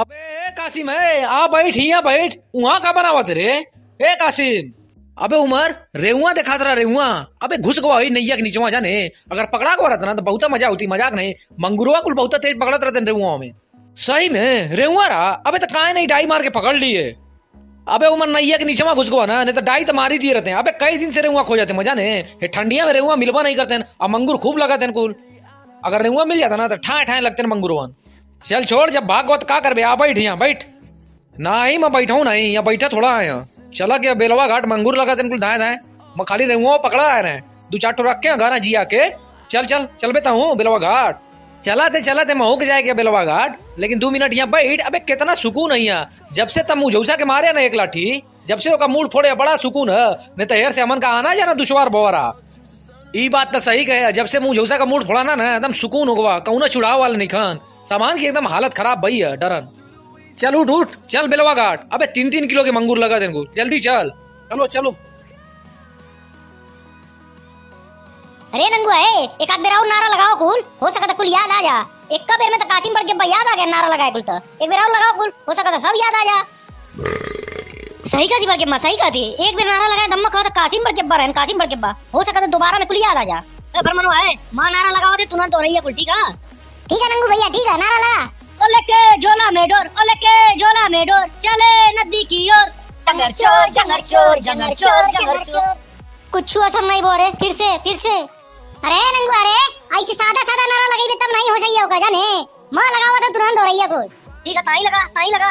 अबे कासिम है आ बैठ यहाँ बैठ वहाँ का हुआ तेरे ए कासिम अबे उमर रेहुआ देखा तेरा रेहुआ अबे घुस गवा नैया के नीचे जाने अगर पकड़ा गवा रहता ना तो बहुत मजा होती मजाक नहीं मंगुरुआ कुल बहुत तेज पकड़त रहते रेहुआ में सही में रेहुआ रहा अबे तो कहा नहीं डाई मार के पकड़ लिए अबे उमर नैया के नीचे घुस गवा ना नहीं तो डाई तो मार ही दिए रहते हैं अबे कई दिन से रेहुआ खो जाते मजा नहीं ठंडिया में रेहुआ मिलवा नहीं करते हैं और मंगूर खूब लगाते हैं कुल अगर रेहुआ मिल जाता ना तो ठाए ठाए लगते हैं मंगुरुआ चल छोड़ जब भाग का कर बे आ बैठ यहाँ बैठ ना ही मैं बैठा हूँ नहीं यहाँ बैठा थोड़ा है यहाँ चला गया बेलवा घाट मंगूर लगा तेन कुल दाए दाए मैं खाली रहूँ पकड़ा आ रहे हैं दो चार ठो रख के घर जी आके चल चल चल बेता हूँ बेलवा घाट चलाते चलाते मैं होके जाए गया बेलवा घाट लेकिन दो मिनट यहाँ बैठ अबे कितना सुकून है यहाँ जब से तब मुझौसा के मारे ना एक लाठी जब से उसका मूड फोड़े बड़ा सुकून है नहीं तो हेर से अमन का आना जाना दुशवार बोरा ई बात तो सही कहे जब से मुझौसा का मूड फोड़ा ना एकदम सुकून होगा ना चुड़ाव वाले निखान सामान की एकदम हालत खराब भई है डरन चल उठ उठ चल बिलवा घाट अबे तीन तीन किलो के मंगूर लगा तेन जल्दी चल चलो चलो अरे नंगू है एक आध बेर और नारा लगाओ कुल हो सकता कुल याद आ जा एक का बेर में तो काचिम पड़ के भाई याद आ गया नारा लगाए कुल तो एक बेर और लगाओ कुल हो सकता सब याद आ जा सही का थी बड़के बा सही का थी एक बेर नारा लगाए दम खा तो कासिम के बा रहन कासिम के बा हो सकता दोबारा में कुल याद आ जा पर मनवा है मां नारा लगाओ दे तुना तो रही है कुल ठीक है ठीक है नंगू भैया ठीक है नारा लगा ओले के जोला डोर ओले के जोला डोर चले नदी की ओर जंगर चोर जंगर चोर जंगर चोर जंगर चोर कुछ हुआ सब नहीं बोरे फिर से फिर से अरे नंगू अरे ऐसे सादा सादा नारा लगाई तब नहीं हो सही होगा जाने मां लगा हुआ तो था तुरंत हो रही है कोई ठीक है ताई लगा ताई लगा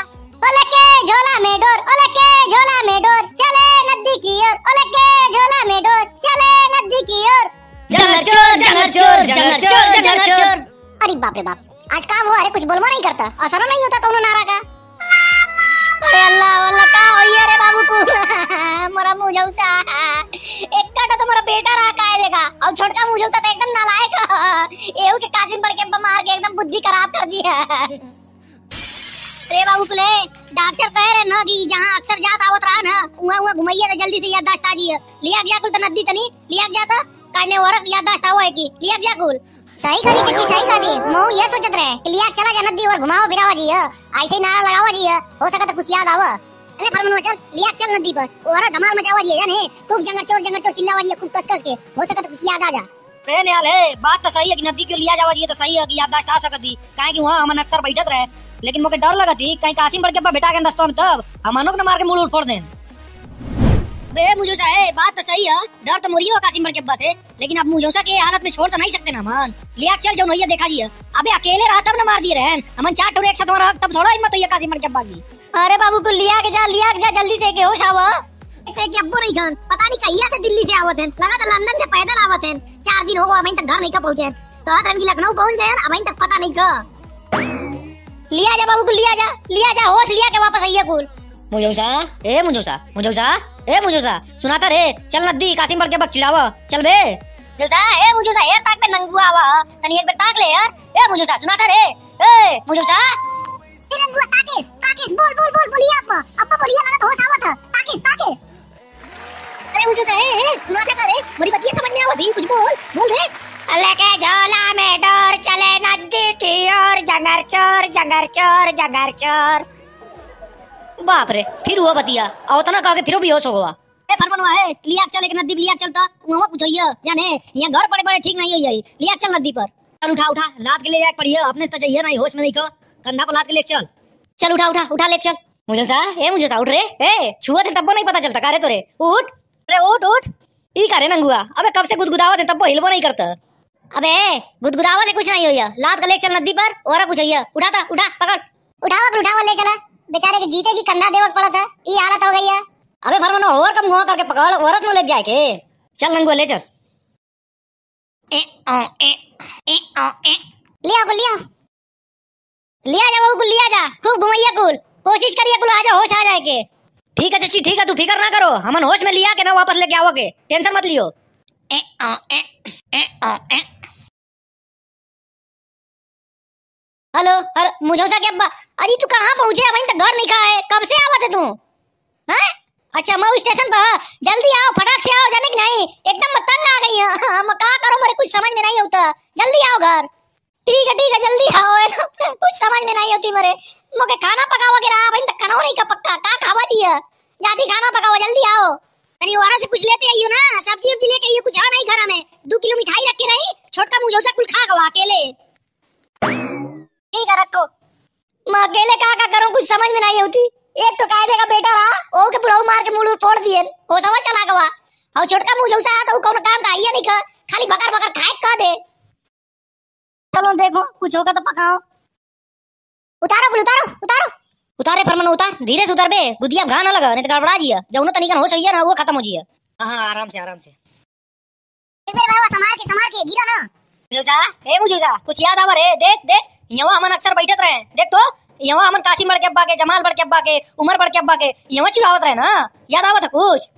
ओले के झोला डोर ओले के झोला डोर चले नदी की ओर ओले के झोला डोर चले नदी की ओर जंगर चोर जंगर चोर जंगर चोर जंगर चोर अरे बाप रे बाप आज काम हुआ अरे कुछ बोलवा नहीं करता असर नहीं होता कौनो नारा का अरे अल्लाह अल्लाह का होई अरे बाबू को मोरा जौसा एक काटा तो मोरा बेटा रहा का देगा और छोटका जौसा तो एकदम नालायक एहू के काजिम पड़ के मार के एकदम बुद्धि खराब कर दी है अरे बाबू को ले डॉक्टर कह रहे ना कि जहां अक्सर जात आवत रहा ना वहां वहां घुमाइए तो जल्दी से याददाश्त आ दिए लिया गया कुल तो नदी तनी तो लिया गया तो काने वरक याददाश्त आवे की लिया गया कुल सही करी चाची सही करी मो ये सोचत रहे लिया चला जा नदी और घुमाओ बिरावा जी ऐसे ही नारा लगावा जी हो सका तो कुछ याद आवा अरे फरमन चल लिया चल नदी पर और धमाल मचावा जी यानी खूब जंगल चोर जंगल चोर चिल्लावा जी खूब कसकस के हो सका तो कुछ याद आ जा अरे नयाल है बात तो सही है कि नदी क्यों लिया जावा जी तो सही है कि याददाश्त आ सकती काहे कि वहां हमन अक्सर बैठत रहे लेकिन मोके डर लगा थी कहीं कासिम बड़के के बेटा के दस्तों में तब हमनों के मार के मुड़ उड़ फोड़ दे बे मुझे चाहे बात तो सही है डर तो मुरियो मोरियो कासिम के बस है लेकिन अब मुझे के हालत में छोड़ तो नहीं सकते ना मन लिया चल जो नैया देखा जी अबे अकेले रहा तब ना मार दिए रहन हमन चार टोरे एक साथ मारा तब थोड़ा हिम्मत होइए कासिम के अब्बा की अरे बाबू को लिया के जा लिया के जा जल्दी से के होश आवा से के अब्बू नहीं गन पता नहीं कहिया से दिल्ली से आवत हैं लगा था लंदन से पैदल आवत हैं चार दिन हो गए अभी तक घर नहीं का पहुंचे तो हर की लखनऊ पहुंच गए अभी तक पता नहीं का लिया जा बाबू को लिया जा लिया जा होश लिया के वापस आइए कुल मुझे ए मुझे मुझे ए मुजुसा सुनाता रे चल नदी कासिम बड़ के बक चिड़ावा चल बे मुजुसा ए मुजुसा ए ताक पे नंगू आवा तनी एक बार ताक ले यार ए मुजुसा सुनाता रे ए मुजुसा ए नंगू ताकिस ताकिस बोल बोल बोल बोलिए आप अप्पा बोलिए लगत होश आवत ताकिस ताकिस अरे मुजुसा ए ए सुनाता का रे मेरी बतिया समझ में आवत ही कुछ बोल बोल रे अल्लाह के झोला में डोर चले नदी की ओर जंगर चोर जंगर चोर जंगर चोर बाप रे फिर हुआ बतिया आओ तना कहा के फिर भी होश हो गवा ए फरमनवा है लिया चल एक नदी लिया चल तो वहां पूछइयो जाने यहां घर पड़े पड़े ठीक नहीं होई लिया चल नदी पर चल उठा उठा लात के ले जाए पड़ी अपने तो जइए नहीं होश में नहीं को कंधा पर लात के ले चल चल उठा उठा उठा ले चल मुझे सा ए मुझे सा उठ रे ए छुआ थे तब नहीं पता चलता का रे तोरे उठ अरे उठ उठ ई का नंगुआ अबे कब से गुदगुदावा थे तब हिलबो नहीं करता अबे गुदगुदावा से कुछ नहीं होइयो लात के ले चल नदी पर और कुछ होइयो उठा था तो, उठा पकड़ उठावा उठावा ले चला बेचारे के जीते जी कंधा देवक पड़ा था ये हालत हो गई है अबे भर मनो और कम हुआ करके पकड़ औरत में ले जाए के चल नंगो ले चल ए ओ ए ए ओ ए लिया को लिया लिया जा बाबू लिया जा खूब घुमैया कुल कोशिश करिए कुल आ जा होश आ जाए के ठीक है चाची ठीक है तू फिकर ना करो हमन होश में लिया के ना वापस लेके आओगे टेंशन मत लियो ए ओ ए ए ओ ए हेलो अरे मुझे के अब्बा अरे तू कहाँ पहुंचे अभी तक तो घर नहीं कहा है कब से आवा थे तू हैं हाँ? अच्छा मैं स्टेशन पर जल्दी आओ फटाक से आओ जाने की नहीं एकदम मैं तंग आ गई हूँ हाँ, मैं क्या करो मेरे कुछ समझ में नहीं होता जल्दी आओ घर ठीक है ठीक है जल्दी आओ कुछ समझ में नहीं होती मेरे मुझे खाना पकावा के रहा अभी तक तो खाना नहीं का पक्का का खावा दिया जाती खाना पकाओ जल्दी आओ अरे वहां से कुछ लेते आइयो ना सब्जी वब्जी लेके आइयो कुछ आ नहीं खाना में दो किलो मिठाई रख के रही छोटका मुझौसा कुल खा गवा अकेले ठीक है रखो मैं अकेले का का करूं कुछ समझ में नहीं होती एक तो कायदे का बेटा रहा ओ के बुढ़ऊ मार के मुड़ फोड़ दिए हो समझ चला गवा और छोटका मुंह जौसा आता तो वो कौन काम का आइए नहीं कर खाली बकर बकर खाए कह दे चलो देखो कुछ होगा तो पकाओ उतारो बोल उतारो उतारो उतारे पर मन उतार धीरे से उतार बे गुदिया घा ना लगा नहीं तो गड़बड़ा जिया जौनो तनिकन होश होइया ना वो खत्म हो जिया हां हाँ, आराम से आराम से इधर भाई वो संभाल के संभाल के गिरा ना जौसा ए मुझे कुछ याद आवर है देख देख यहाँ हमन अक्सर बैठत रहे देख तो यहाँ हमन काशी बड़ के अब्बा के जमाल बड़ के अब्बा के उमर बड़ के अब्बा के यहाँ चुनावत रहे ना याद आवत है कुछ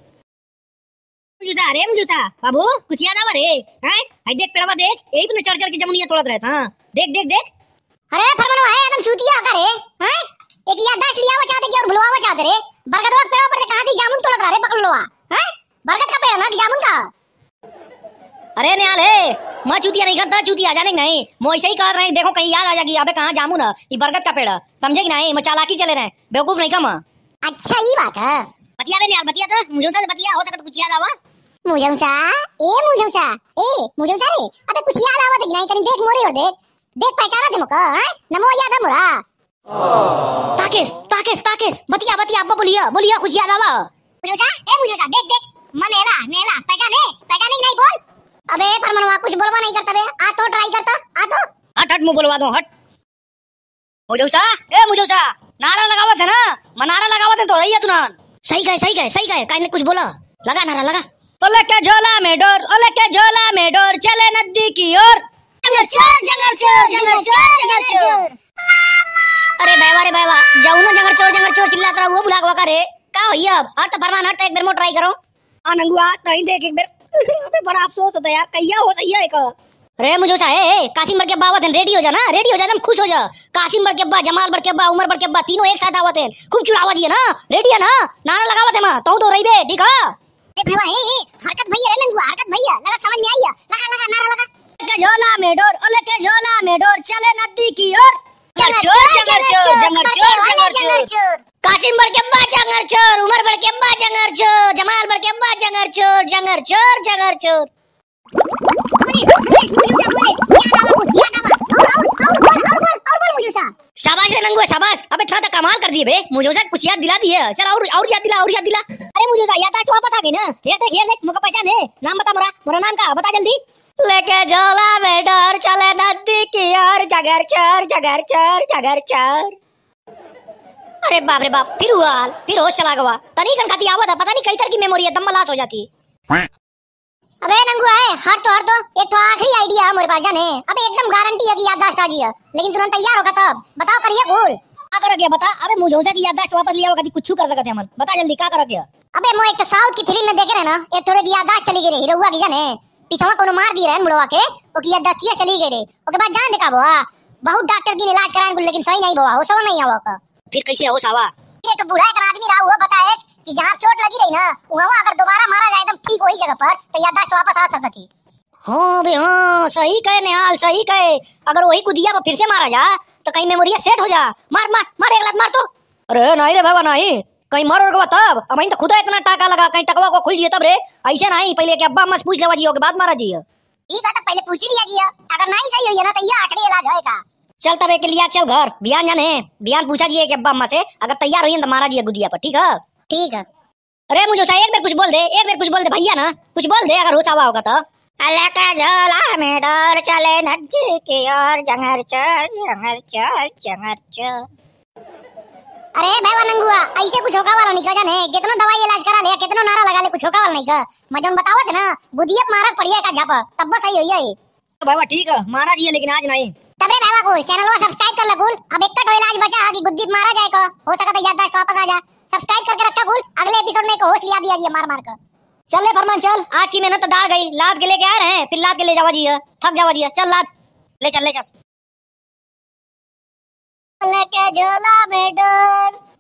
अरे बाबू कुछ याद आवा रे देख पेड़वा देख यही पे चढ़ चढ़ के जमुनिया तोड़त रहे था हाँ। देख देख देख अरे है एकदम चूतिया का रे एक और रे बरगद वाला पर कहां थी जामुन रहा रे बरगद का पेड़ ना जामुन का अरे है मैं चूतिया नहीं खाता चूतिया जाने नहीं मैं ऐसे ही कर रहे हैं देखो कहीं याद आ जाएगी अबे कहाँ जामू ना ये बरगद का पेड़ समझे की नहीं मैं चालाकी चले रहे बेवकूफ नहीं कम अच्छा ये बात है बतिया नहीं यार बतिया तो मुझे तो बतिया हो सकता तो कुछ याद आवा मुझम सा ए मुझम सा ए मुझम सा रे अबे कुछ याद आवा तो नहीं करी देख मोरे हो देख देख पहचाना थे मको हां नमो याद है मोरा ताकेस ताकेस ताकेस बतिया बतिया अब बोलिया बोलिया कुछ याद आवा मुझम सा ए मुझम सा देख देख मनेला नेला पहचाने पहचाने नहीं बोल अबे परमनवा कुछ बोलवा नहीं करता बे आ तो ट्राई करता तो। आ तो हट हट मु बोलवा दो हट मुझे उचा ए मुझे उचा नारा लगावा थे ना मनारा लगावा थे तो रही है तुनान सही कहे सही कहे सही कहे काहे ने कुछ बोला लगा नारा लगा ओले के झोला में डोर ओले के झोला में डोर चले नदी की ओर जंगल चोर जंगल चोर जंगल चोर जंगल चोर अरे भाईवा रे भाईवा जाऊ ना जंगल चोर जंगल चोर चिल्लाता रहा वो बुलावा करे का होई अब हट परमान तो, हट तो, एक बार मो ट्राई करो अनंगुआ तई देख एक बार अबे बड़ा अफसोस होता है यार कैया हो सही है एक रे मुझे चाहे ए कासिम के अब्बा रेडी हो जा ना रेडी हो जा एकदम खुश हो जा कासिम बड़ के अब्बा जमाल बड़ के उमर बड़ के तीनों एक साथ आवत हैं खूब चुड़ावा दिए ना रेडी है ना नारा लगावत है मां तू तो रही बे ठीक है ए भैया ए हरकत भैया रे नंगू हरकत भैया लगा समझ में आई लगा लगा नारा लगा के जो ना मेडोर ओले के जो ना मेडोर चले नदी की ओर चल चोर चमर चोर चोर चोर काचिन बड़ के अब्बा जंगर चोर उमर बड़ के अब्बा जंगर चोर जमाल बड़ के अब्बा जंगर चोर जंगर चोर जंगर चोर शाबाश रे नंगुआ शाबाश अबे इतना तो कमाल कर दिए बे मुझे उसे कुछ याद दिला दिए चल और और याद दिला और याद दिला अरे मुझे सर याद तो वापस आ गई ना ये देख ये देख मुझे पहचान है नाम बता मेरा मेरा नाम का बता जल्दी लेके झोला में डर चले नदी की और जगर चोर जगर चोर जगर चोर अरे बाप रे बाप फिर हुआ हाल फिर होश चला गवा तनी कन खाती आवा था पता नहीं कई तरह की मेमोरी है दम लाश हो जाती अबे नंगू आए हर तो हर तो ये तो आखिरी आइडिया है मेरे पास जाने अबे एकदम गारंटी है कि याददाश्त आ जी लेकिन तुरंत तैयार होगा तब बताओ करिए कूल का गया बता अबे मुझे की याददाश्त वापस लिया होगा कि कुछ कर सकते हैं हम बता जल्दी का कर गया अबे मो एक तो साउथ की फिल्म में देखे रहे ना ये थोड़े की याददाश्त चली गई हीरो हुआ की जाने पिछवा कोनो मार दी रहे मुड़वा के ओकी याददाश्त चली गई रे ओके बाद जान देखा बहुत डॉक्टर की इलाज कराए लेकिन सही नहीं बोआ हो सब नहीं आवा का फिर कैसे होश आवा ये तो बुरा एक आदमी रहा वो बताए कि जहाँ चोट लगी रही ना वहाँ अगर दोबारा मारा जाए एकदम ठीक वही जगह पर तो याददाश्त वापस आ सकती हाँ बे हाँ सही कहे निहाल सही कहे अगर वही कुदिया पर फिर से मारा जा तो कहीं मेमोरिया सेट हो जा मार मार मार एक लात मार तो अरे नहीं रे बाबा नहीं कहीं मारो और तब अब तो खुदा इतना टाका लगा कहीं टकवा को खुल जिए तब रे ऐसे नहीं पहले के अब्बा मस पूछ लेवा जियो के बाद मारा जियो ठीक है तो पहले पूछ लिया जियो अगर नहीं सही हो ना तो ये आखिरी इलाज होएगा चल तब एक लिया चल घर बियान जाने बियान पूछा जी एक अब्बा अम्मा से अगर तैयार हुई तो मारा जिए गुदिया पर ठीक है ठीक है अरे मुझे चाहिए एक बार कुछ बोल दे एक बार कुछ बोल दे भैया ना कुछ बोल दे अगर होशावा होगा तो अल्लाह झोला में डोर चले की जंगर चर जंगर चर जंगर अरे भाई नंगुआ ऐसे कुछ होका वाला जाने कितना दवाई इलाज करा कितना नारा लगा ले कुछ होका वाला नहीं का मजन बतावत ना बुदियत तो मारा पड़िया का झापा तब बस सही होई तो ठीक है मारा जी लेकिन आज नहीं ना भूल चैनल को सब्सक्राइब कर ले भूल अब एक कट तो इलाज बचा है कि गुद्दीप मारा जाए को हो सका तो याददाश्त वापस आ जा सब्सक्राइब करके रखा भूल अगले एपिसोड में एक होश लिया दिया जी मार मार कर चल ले फरमान चल आज की मेहनत तो दाड़ गई लाद के लेके आ रहे हैं फिर लाद के ले जावा जी थक जावा जी चल लाद ले चल ले चल लेके झोला में डोल